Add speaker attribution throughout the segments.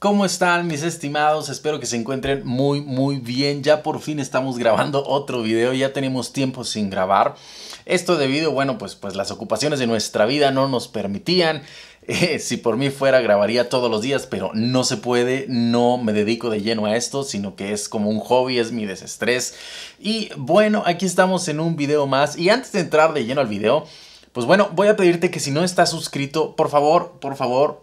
Speaker 1: ¿Cómo están mis estimados? Espero que se encuentren muy muy bien. Ya por fin estamos grabando otro video, ya tenemos tiempo sin grabar. Esto debido, bueno, pues, pues las ocupaciones de nuestra vida no nos permitían. Eh, si por mí fuera grabaría todos los días, pero no se puede, no me dedico de lleno a esto, sino que es como un hobby, es mi desestrés. Y bueno, aquí estamos en un video más. Y antes de entrar de lleno al video, pues bueno, voy a pedirte que si no estás suscrito, por favor, por favor,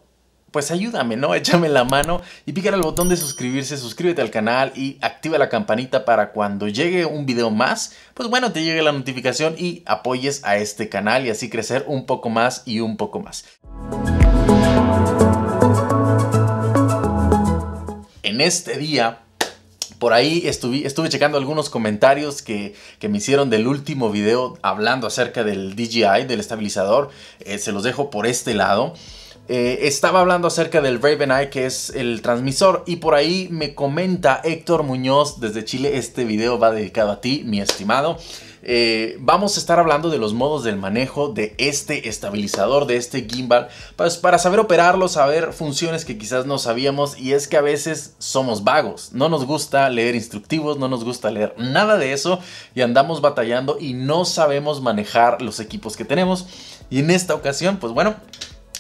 Speaker 1: pues ayúdame, ¿no? Échame la mano y pícale el botón de suscribirse, suscríbete al canal y activa la campanita para cuando llegue un video más, pues bueno, te llegue la notificación y apoyes a este canal y así crecer un poco más y un poco más. En este día por ahí estuve, estuve checando algunos comentarios que, me hicieron del último video hablando acerca del DJI, del estabilizador. Eh, se los dejo por este lado. Eh, estaba hablando acerca del Raven que es el transmisor, y por ahí me comenta Héctor Muñoz desde Chile, este video va dedicado a ti, mi estimado. Eh, vamos a estar hablando de los modos del manejo de este estabilizador, de este gimbal, pues, para saber operarlo, saber funciones que quizás no sabíamos y es que a veces somos vagos, no nos gusta leer instructivos, no nos gusta leer nada de eso y andamos batallando y no sabemos manejar los equipos que tenemos y en esta ocasión, pues bueno,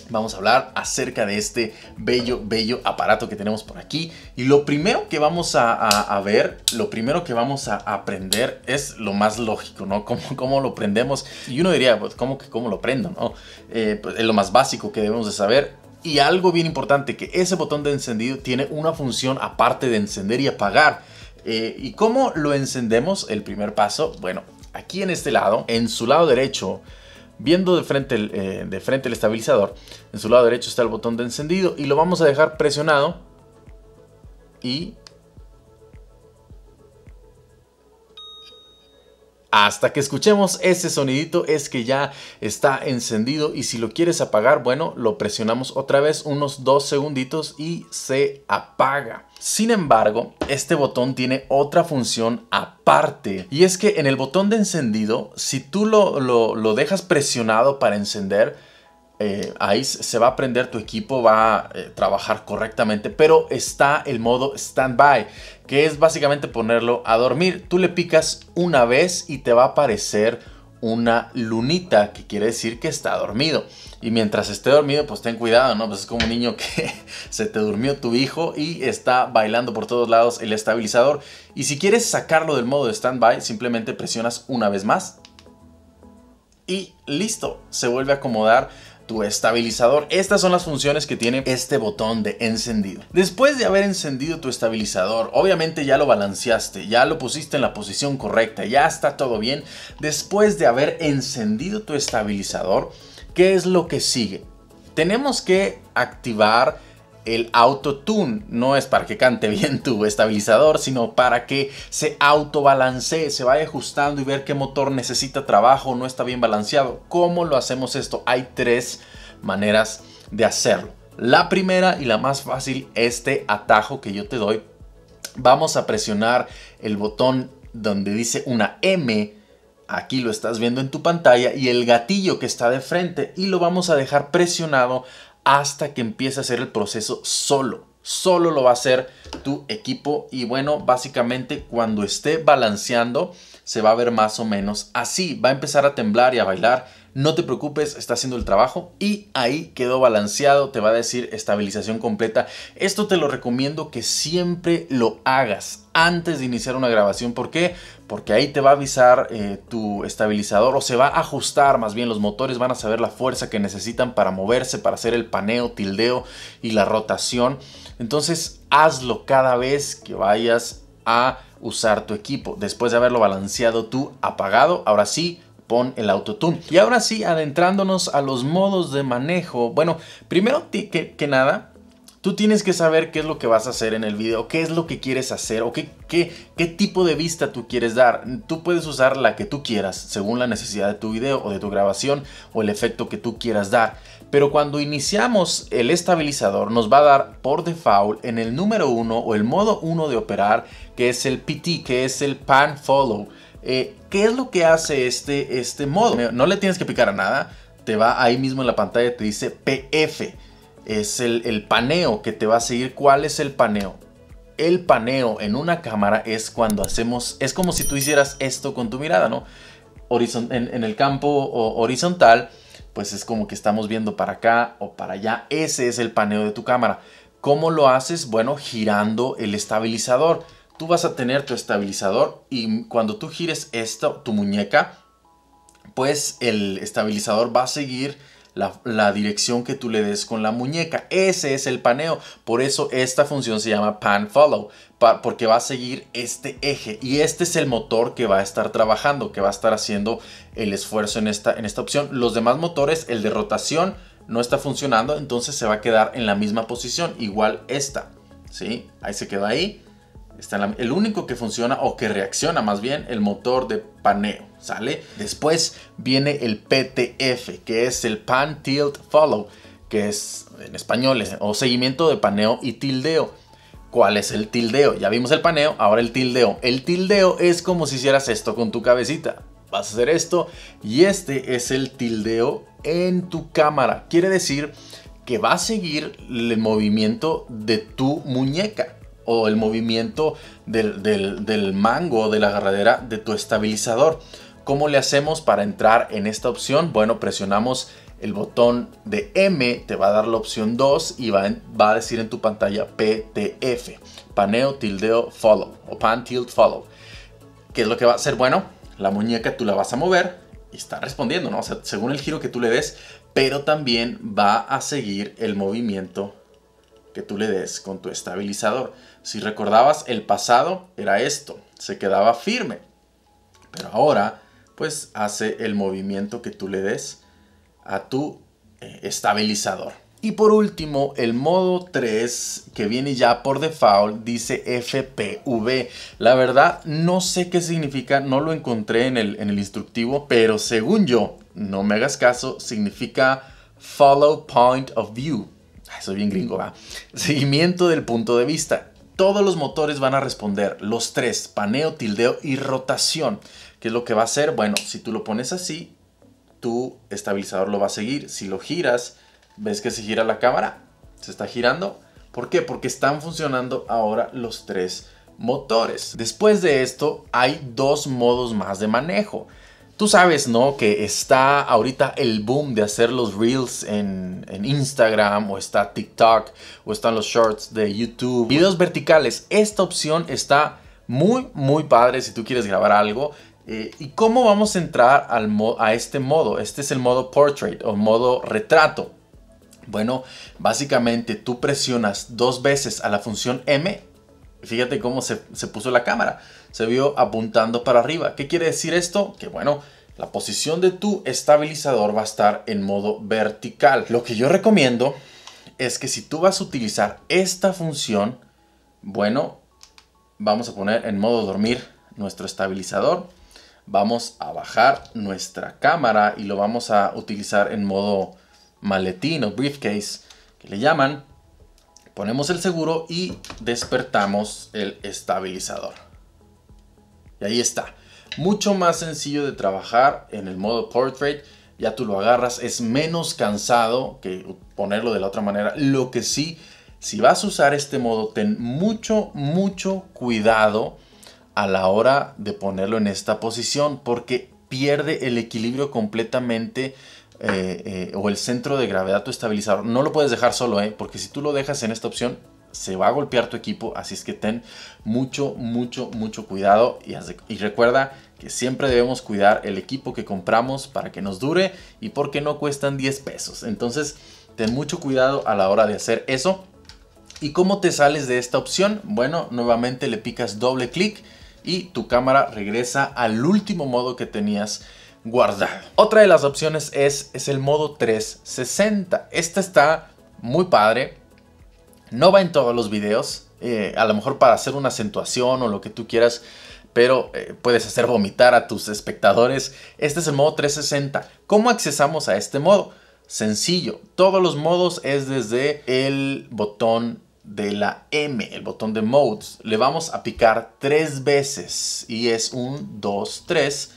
Speaker 1: vamos a hablar acerca de este bello, bello aparato que tenemos por aquí. Y lo primero que vamos a, ver, lo primero que vamos a aprender es lo más lógico, ¿no? ¿Cómo, cómo lo prendemos? Y uno diría, pues, ¿cómo, cómo lo prendo, eh, pues, es lo más básico que debemos de saber. Y algo bien importante, que ese botón de encendido tiene una función aparte de encender y apagar. Eh, ¿Y cómo lo encendemos? El primer paso, bueno, aquí en este lado, en su lado derecho, Viendo de frente, el, eh, de frente el estabilizador, en su lado derecho está el botón de encendido y lo vamos a dejar presionado y Hasta que escuchemos ese sonidito es que ya está encendido y si lo quieres apagar, bueno, lo presionamos otra vez unos dos segunditos y se apaga. Sin embargo, este botón tiene otra función aparte y es que en el botón de encendido, si tú lo, lo dejas presionado para encender, eh, ahí se va a prender tu equipo va a eh, trabajar correctamente, pero está el modo standby, que es básicamente ponerlo a dormir. Tú le picas una vez y te va a aparecer una lunita, que quiere decir que está dormido. Y mientras esté dormido, pues ten cuidado, ¿no? Pues es como un niño que se te durmió tu hijo y está bailando por todos lados el estabilizador. Y si quieres sacarlo del modo de standby, simplemente presionas una vez más. Y listo, se vuelve a acomodar tu estabilizador. Estas son las funciones que tiene este botón de encendido. Después de haber encendido tu estabilizador, obviamente ya lo balanceaste, ya lo pusiste en la posición correcta, ya está todo bien. Después de haber encendido tu estabilizador, ¿qué es lo que sigue? Tenemos que activar el tune, no es para que cante bien tu estabilizador, sino para que se auto balancee, se vaya ajustando y ver qué motor necesita trabajo, no está bien balanceado. ¿Cómo lo hacemos esto? Hay tres maneras de hacerlo. La primera y la más fácil, este atajo que yo te doy. Vamos a presionar el botón donde dice una M aquí lo estás viendo en tu pantalla y el gatillo que está de frente y lo vamos a dejar presionado hasta que empiece a hacer el proceso solo. Solo lo va a hacer tu equipo y bueno, básicamente cuando esté balanceando se va a ver más o menos así. Va a empezar a temblar y a bailar no te preocupes, está haciendo el trabajo y ahí quedó balanceado, te va a decir estabilización completa. Esto te lo recomiendo que siempre lo hagas antes de iniciar una grabación. ¿Por qué? Porque ahí te va a avisar eh, tu estabilizador o se va a ajustar, más bien los motores van a saber la fuerza que necesitan para moverse, para hacer el paneo, tildeo y la rotación. Entonces hazlo cada vez que vayas a usar tu equipo. Después de haberlo balanceado tú, apagado, ahora sí, pon el autotune. Y ahora sí, adentrándonos a los modos de manejo. Bueno, primero que, nada, Tú tienes que saber qué es lo que vas a hacer en el video, qué es lo que quieres hacer o qué, qué, qué, tipo de vista tú quieres dar. Tú puedes usar la que tú quieras según la necesidad de tu video o de tu grabación o el efecto que tú quieras dar. Pero cuando iniciamos el estabilizador nos va a dar por default en el número 1 o el modo 1 de operar que es el PT, que es el pan follow. Eh, ¿Qué es lo que hace este, este modo? No le tienes que picar a nada, te va ahí mismo en la pantalla, te dice PF. Es el, paneo que te va a seguir. ¿Cuál es el paneo? El paneo en una cámara es cuando hacemos, es como si tú hicieras esto con tu mirada, ¿no? en el campo horizontal, pues es como que estamos viendo para acá o para allá. Ese es el paneo de tu cámara. ¿Cómo lo haces? Bueno, girando el estabilizador tú vas a tener tu estabilizador y cuando tú gires esto, tu muñeca, pues el estabilizador va a seguir la, dirección que tú le des con la muñeca. Ese es el paneo. Por eso esta función se llama pan follow, porque va a seguir este eje y este es el motor que va a estar trabajando, que va a estar haciendo el esfuerzo en esta, en esta opción. Los demás motores, el de rotación, no está funcionando, entonces se va a quedar en la misma posición, igual esta. ¿Sí? Ahí se queda ahí. Está el único que funciona o que reacciona más bien el motor de paneo, ¿sale? Después viene el PTF, que es el Pan Tilt Follow, que es en español es, o seguimiento de paneo y tildeo. ¿Cuál es el tildeo? Ya vimos el paneo, ahora el tildeo. El tildeo es como si hicieras esto con tu cabecita. Vas a hacer esto y este es el tildeo en tu cámara. Quiere decir que va a seguir el movimiento de tu muñeca o el movimiento del, del, del mango de la agarradera de tu estabilizador. ¿Cómo le hacemos para entrar en esta opción? Bueno, presionamos el botón de M, te va a dar la opción 2 y va, a decir en tu pantalla PTF, paneo, tildeo, follow o pan, tilt, follow. ¿Qué es lo que va a hacer? Bueno, la muñeca tú la vas a mover y está respondiendo, ¿no? según el giro que tú le des, pero también va a seguir el movimiento que tú le des con tu estabilizador. Si recordabas el pasado, era esto, se quedaba firme. Pero ahora, pues hace el movimiento que tú le des a tu eh, estabilizador. Y por último, el modo 3 que viene ya por default dice FPV. La verdad, no sé qué significa, no lo encontré en el, en el instructivo, pero según yo, no me hagas caso, significa Follow Point of View. Ah, soy bien gringo, va. Seguimiento del punto de vista todos los motores van a responder, los tres, paneo, tildeo y rotación. ¿Qué es lo que va a hacer? Bueno, si tú lo pones así, tu estabilizador lo va a seguir. Si lo giras, ves que se gira la cámara, se está girando. ¿Por qué? Porque están funcionando ahora los tres motores. Después de esto, hay dos modos más de manejo. Tú sabes, ¿no? Que está ahorita el boom de hacer los reels en, Instagram o está TikTok o están los shorts de YouTube. Videos verticales. Esta opción está muy, muy padre si tú quieres grabar algo. Eh, ¿Y cómo vamos a entrar al a este modo? Este es el modo portrait o modo retrato. Bueno, básicamente tú presionas dos veces a la función M. Fíjate cómo se, se puso la cámara se vio apuntando para arriba. ¿Qué quiere decir esto? Que bueno, la posición de tu estabilizador va a estar en modo vertical. Lo que yo recomiendo es que si tú vas a utilizar esta función, bueno, vamos a poner en modo dormir nuestro estabilizador. Vamos a bajar nuestra cámara y lo vamos a utilizar en modo maletín o briefcase, que le llaman. Ponemos el seguro y despertamos el estabilizador. Y ahí está. Mucho más sencillo de trabajar en el modo portrait. Ya tú lo agarras, es menos cansado que ponerlo de la otra manera. Lo que sí, si vas a usar este modo, ten mucho, mucho cuidado a la hora de ponerlo en esta posición porque pierde el equilibrio completamente eh, eh, o el centro de gravedad tu estabilizador. No lo puedes dejar solo, eh, porque si tú lo dejas en esta opción, se va a golpear tu equipo, así es que ten mucho, mucho, mucho cuidado y, recuerda que siempre debemos cuidar el equipo que compramos para que nos dure y porque no cuestan 10 pesos. Entonces, ten mucho cuidado a la hora de hacer eso. ¿Y cómo te sales de esta opción? Bueno, nuevamente le picas doble clic y tu cámara regresa al último modo que tenías guardado. Otra de las opciones es, es el modo 360. Esta está muy padre no va en todos los videos, eh, a lo mejor para hacer una acentuación o lo que tú quieras, pero eh, puedes hacer vomitar a tus espectadores. Este es el modo 360. ¿Cómo accesamos a este modo? Sencillo, todos los modos es desde el botón de la M, el botón de modes. Le vamos a picar tres veces y es un 2, 3.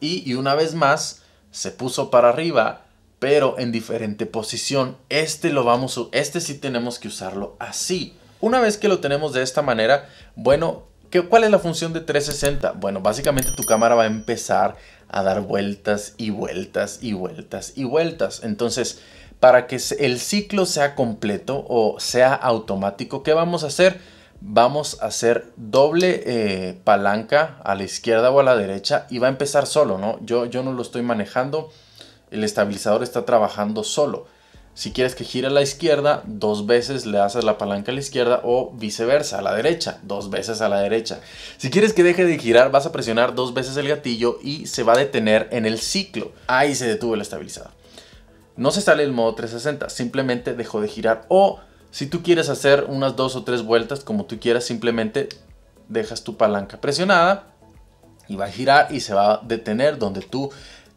Speaker 1: Y, y una vez más, se puso para arriba pero en diferente posición. Este lo vamos, este sí tenemos que usarlo así. Una vez que lo tenemos de esta manera, bueno, ¿cuál es la función de 360? Bueno, básicamente tu cámara va a empezar a dar vueltas y vueltas y vueltas y vueltas. Entonces, para que el ciclo sea completo o sea automático, ¿qué vamos a hacer? Vamos a hacer doble eh, palanca a la izquierda o a la derecha y va a empezar solo, ¿no? Yo, yo no lo estoy manejando el estabilizador está trabajando solo. Si quieres que gire a la izquierda, dos veces le haces la palanca a la izquierda o viceversa, a la derecha, dos veces a la derecha. Si quieres que deje de girar, vas a presionar dos veces el gatillo y se va a detener en el ciclo. Ahí se detuvo el estabilizador. No se sale el modo 360, simplemente dejó de girar. O si tú quieres hacer unas dos o tres vueltas como tú quieras, simplemente dejas tu palanca presionada y va a girar y se va a detener donde tú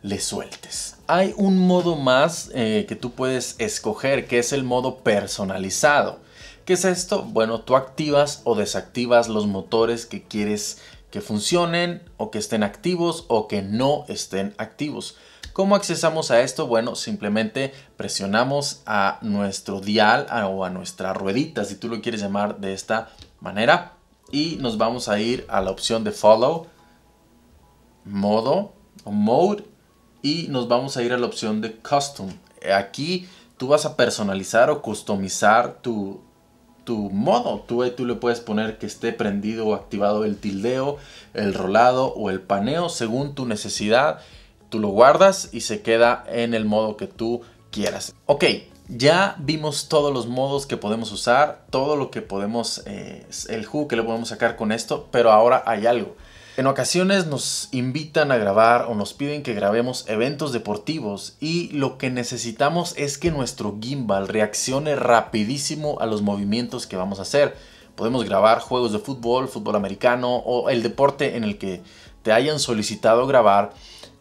Speaker 1: le sueltes. Hay un modo más eh, que tú puedes escoger, que es el modo personalizado. ¿Qué es esto? Bueno, tú activas o desactivas los motores que quieres que funcionen o que estén activos o que no estén activos. ¿Cómo accesamos a esto? Bueno, simplemente presionamos a nuestro dial o a nuestra ruedita, si tú lo quieres llamar de esta manera, y nos vamos a ir a la opción de follow, modo o mode, y nos vamos a ir a la opción de Custom. Aquí tú vas a personalizar o customizar tu, tu modo. Tú, eh, tú le puedes poner que esté prendido o activado el tildeo, el rolado o el paneo según tu necesidad. Tú lo guardas y se queda en el modo que tú quieras. Ok, ya vimos todos los modos que podemos usar, todo lo que podemos, eh, el jugo que le podemos sacar con esto, pero ahora hay algo. En ocasiones nos invitan a grabar o nos piden que grabemos eventos deportivos y lo que necesitamos es que nuestro gimbal reaccione rapidísimo a los movimientos que vamos a hacer. Podemos grabar juegos de fútbol, fútbol americano o el deporte en el que te hayan solicitado grabar.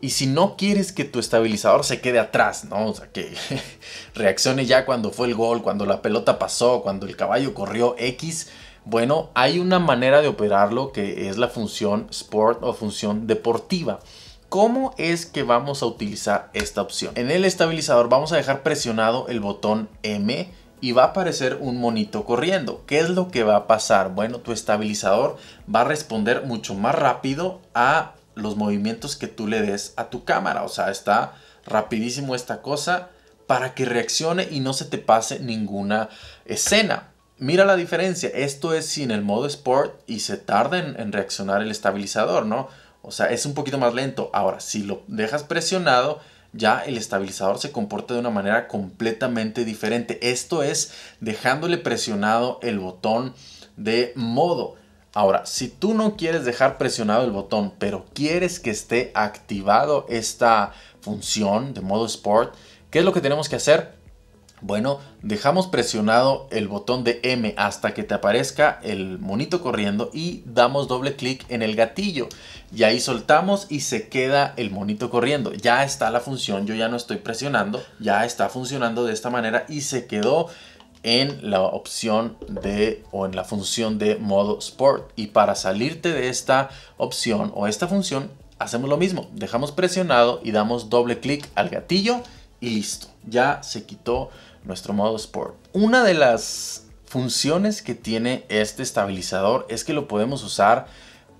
Speaker 1: Y si no quieres que tu estabilizador se quede atrás, ¿no? O sea, que reaccione ya cuando fue el gol, cuando la pelota pasó, cuando el caballo corrió X, bueno, hay una manera de operarlo que es la función sport o función deportiva. ¿Cómo es que vamos a utilizar esta opción? En el estabilizador vamos a dejar presionado el botón M y va a aparecer un monito corriendo. ¿Qué es lo que va a pasar? Bueno, tu estabilizador va a responder mucho más rápido a los movimientos que tú le des a tu cámara. O sea, está rapidísimo esta cosa para que reaccione y no se te pase ninguna escena mira la diferencia. Esto es sin el modo Sport y se tarda en, reaccionar el estabilizador, ¿no? O sea, es un poquito más lento. Ahora, si lo dejas presionado, ya el estabilizador se comporta de una manera completamente diferente. Esto es dejándole presionado el botón de modo. Ahora, si tú no quieres dejar presionado el botón, pero quieres que esté activado esta función de modo Sport, ¿qué es lo que tenemos que hacer? Bueno, dejamos presionado el botón de M hasta que te aparezca el monito corriendo y damos doble clic en el gatillo. Y ahí soltamos y se queda el monito corriendo. Ya está la función, yo ya no estoy presionando, ya está funcionando de esta manera y se quedó en la opción de o en la función de modo sport y para salirte de esta opción o esta función hacemos lo mismo dejamos presionado y damos doble clic al gatillo y listo ya se quitó nuestro modo Sport. Una de las funciones que tiene este estabilizador es que lo podemos usar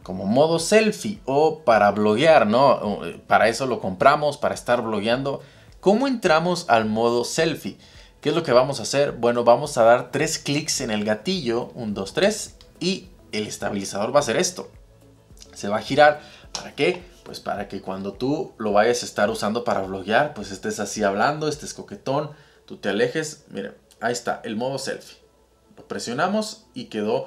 Speaker 1: como modo selfie o para bloguear, ¿no? Eh, para eso lo compramos, para estar blogueando. ¿Cómo entramos al modo selfie? ¿Qué es lo que vamos a hacer? Bueno, vamos a dar tres clics en el gatillo, Un, 2, 3, y el estabilizador va a hacer esto. Se va a girar. ¿Para qué? Pues para que cuando tú lo vayas a estar usando para bloguear, pues estés así hablando, estés coquetón, tú te alejes, mira, ahí está, el modo selfie. Lo presionamos y quedó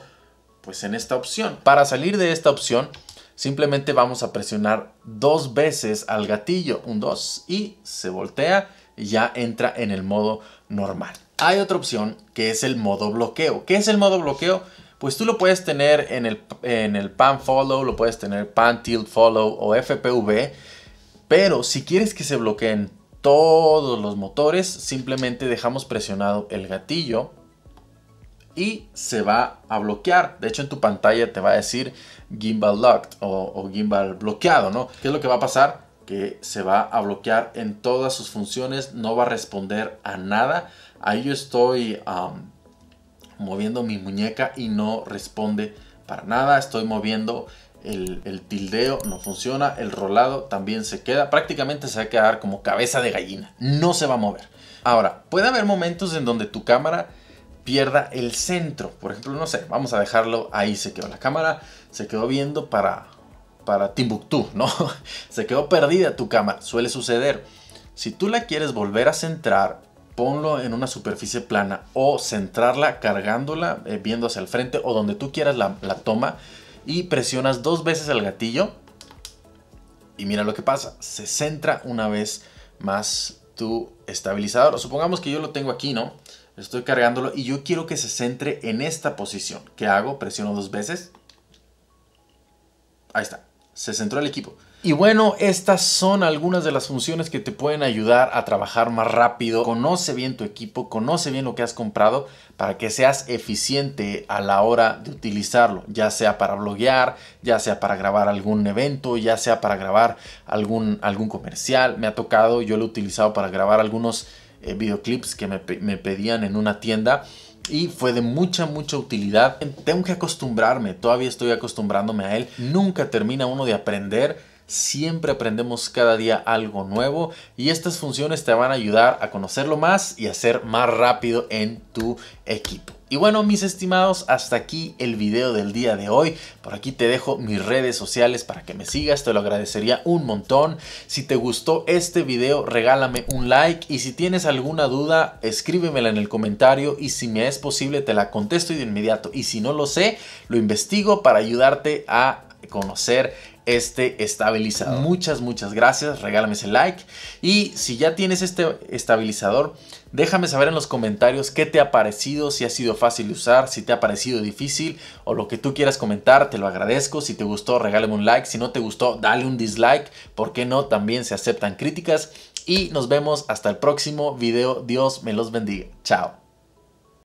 Speaker 1: pues en esta opción. Para salir de esta opción, simplemente vamos a presionar dos veces al gatillo, un 2 y se voltea y ya entra en el modo normal. Hay otra opción que es el modo bloqueo. ¿Qué es el modo bloqueo? Pues tú lo puedes tener en el, en el pan follow, lo puedes tener pan tilt follow o FPV, pero si quieres que se bloqueen todos los motores, simplemente dejamos presionado el gatillo y se va a bloquear. De hecho, en tu pantalla te va a decir gimbal locked o, gimbal bloqueado, ¿no? ¿Qué es lo que va a pasar? Que se va a bloquear en todas sus funciones, no va a responder a nada. Ahí yo estoy moviendo mi muñeca y no responde para nada. Estoy moviendo el, tildeo no funciona, el rolado también se queda, prácticamente se va a quedar como cabeza de gallina, no se va a mover. Ahora, puede haber momentos en donde tu cámara pierda el centro, por ejemplo, no sé, vamos a dejarlo ahí, se quedó la cámara, se quedó viendo para, para Timbuktu, ¿no? se quedó perdida tu cámara, suele suceder. Si tú la quieres volver a centrar, ponlo en una superficie plana o centrarla cargándola, eh, viendo hacia el frente o donde tú quieras la, la toma y presionas dos veces el gatillo y mira lo que pasa, se centra una vez más tu estabilizador. Supongamos que yo lo tengo aquí, ¿no? Estoy cargándolo y yo quiero que se centre en esta posición. ¿Qué hago? Presiono dos veces. Ahí está, se centró el equipo. Y bueno, estas son algunas de las funciones que te pueden ayudar a trabajar más rápido. Conoce bien tu equipo, conoce bien lo que has comprado para que seas eficiente a la hora de utilizarlo, ya sea para bloguear, ya sea para grabar algún evento, ya sea para grabar algún, algún comercial. Me ha tocado, yo lo he utilizado para grabar algunos eh, videoclips que me, me pedían en una tienda y fue de mucha, mucha utilidad. Tengo que acostumbrarme, todavía estoy acostumbrándome a él. Nunca termina uno de aprender Siempre aprendemos cada día algo nuevo y estas funciones te van a ayudar a conocerlo más y a ser más rápido en tu equipo. Y bueno, mis estimados, hasta aquí el video del día de hoy. Por aquí te dejo mis redes sociales para que me sigas, te lo agradecería un montón. Si te gustó este video, regálame un like y si tienes alguna duda, escríbemela en el comentario y si me es posible te la contesto de inmediato. Y si no lo sé, lo investigo para ayudarte a conocer este estabilizador Muchas, muchas gracias. Regálame ese like. Y si ya tienes este estabilizador, déjame saber en los comentarios qué te ha parecido, si ha sido fácil de usar, si te ha parecido difícil o lo que tú quieras comentar. Te lo agradezco. Si te gustó, regálame un like. Si no te gustó, dale un dislike. porque no? También se aceptan críticas. Y nos vemos hasta el próximo video. Dios me los bendiga. Chao.